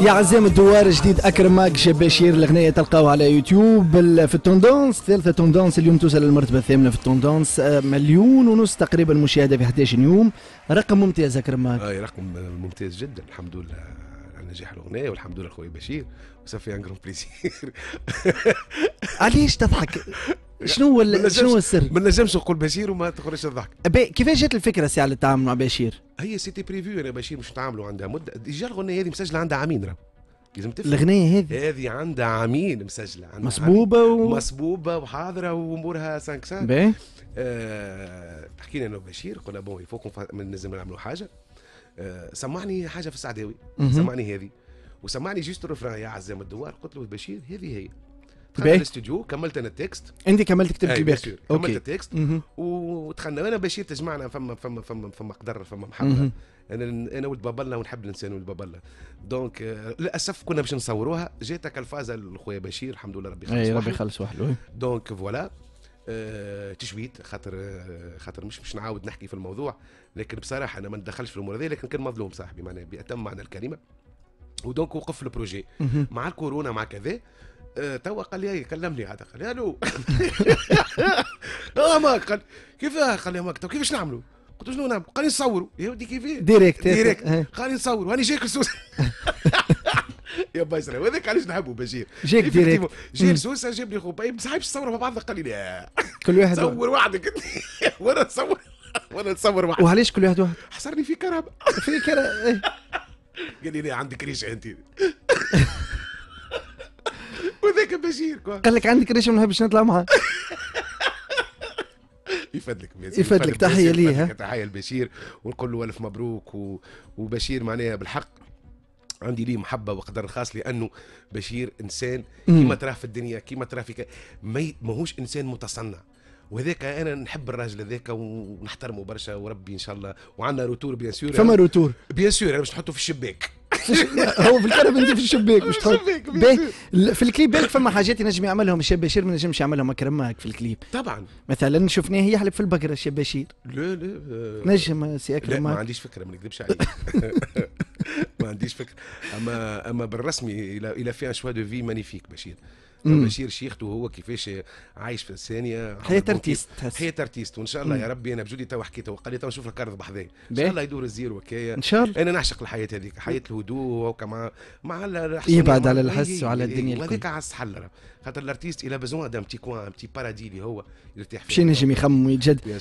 يا عزام الدوار جديد اكرم ماك بشير الاغنيه تلقاوها على يوتيوب في التوندونس ثالثه توندونس اليوم توصل للمرتبه الثامنه في التوندونس آه، مليون ونص تقريبا مشاهده في 11 يوم رقم ممتاز اكرم ماك اي آه، رقم ممتاز جدا الحمد لله على نجاح الاغنيه والحمد لله خويا بشير وصافي ان كرون بليزير علاش تضحك شنو هو شنو هو السر؟ ما نجمش نقول بشير وما تخرجش الضحك كيفاش جات الفكره سي على التعامل مع بشير؟ هي سيتي بريفيو انا بشير باش نتعاملوا عندها مده ديجا الغنيه هذه مسجله عندها عامين راه لازم تفهم الاغنيه هذه هذه عندها عامين مسجله عندها مصبوبه و... مصبوبه وحاضره وامورها 5 5 باهي أه... حكينا انا وبشير قلنا بون يفوق لازم نعملوا حاجه أه... سمعني حاجه في السعداوي سمعني هذه وسمعني جيست الرفران يا عزام الدوار قلت له بشير هذه هي دخلت الاستوديو كملت انا التكست انت كملت كتبت الباقي كملت التكست ودخلنا وانا بشير تجمعنا فما فما فما فما قدر فما محبه انا انا ولد بابلنا ونحب الانسان ولد بابلنا دونك للاسف كنا باش نصوروها جاتك الفازه لخويا بشير الحمد لله ربي يخلص ربي يخلص وحده دونك فوالا أه تشويت خاطر خاطر مش مش نعاود نحكي في الموضوع لكن بصراحه انا ما ندخلش في الامور هذه لكن كان مظلوم صاحبي معناها باتم معنى الكلمه ودونك وقف البروجي مع الكورونا مع كذا آه، توا قال لي كلمني هذا قال لي الو اه ما قال كيف قال لي ماك كيفاش نعملوا قلت له شنو نعمل قال لي نصوروا يا ودي كيف ديريكت ديريكت إيه. قال لي نصوروا راني جايك لسوس يا بايسرا وهذاك علاش نحبه بشير جاك ديريكت جاي سوسه جاب لي خوباي ما صاحبش تصوروا مع بعض قال لي لا كل واحد صور وحدك وانا نصور وانا نصور وحدي وعلاش كل واحد واحد حصرني في كرهبه في كرهبه إيه. قال لي لا عندك ريش انت بشير قال لك عندك ريشه ما نحبش نطلع معها يفدلك بيزير يفدلك تحيه ليه تحيه لبشير ونقول له الف مبروك و... وبشير معناها بالحق عندي ليه محبه وقدر خاص لانه بشير انسان كيما تراه في الدنيا كيما تراه في ك... ماهوش انسان متصنع وهذاك انا نحب الراجل هذاك ونحترمه برشا وربي ان شاء الله وعندنا روتور بيان سور فما روتور بيان سور انا باش نحطه في الشباك هو في الكنبه انت في الشباك مش تحط في الكليب بالك فما حاجات ينجم يعملهم الشاب بشير ما ينجمش يعملهم اكرم معك في الكليب طبعا مثلا شفناه يحلب في البقره الشاب بشير لا لا آه. نجم سي اكرم لا ما عنديش فكره ما نكذبش عليك ما عنديش فكر اما اما بالرسمي الى الى في ان شوا دو في مانيفيك بشير بشير شيخته هو كيفاش عايش في الثانيه حياه ارتيست حياه ارتيست وان شاء الله يا ربي انا بجودي تو حكيت وقال لي تو نشوف الكارد بحذايا ان شاء الله يدور الزير وكايا ان شاء الله انا نعشق الحياه هذيك حياه الهدوء مع مع يبعد إيه، على إيه، الحس إيه، وعلى الدنيا الكل وهذيك على حل خاطر الارتيست الى بزون دام تي كوان تي بارادي اللي هو يرتاح فيه باش ينجم يخمم ويتجد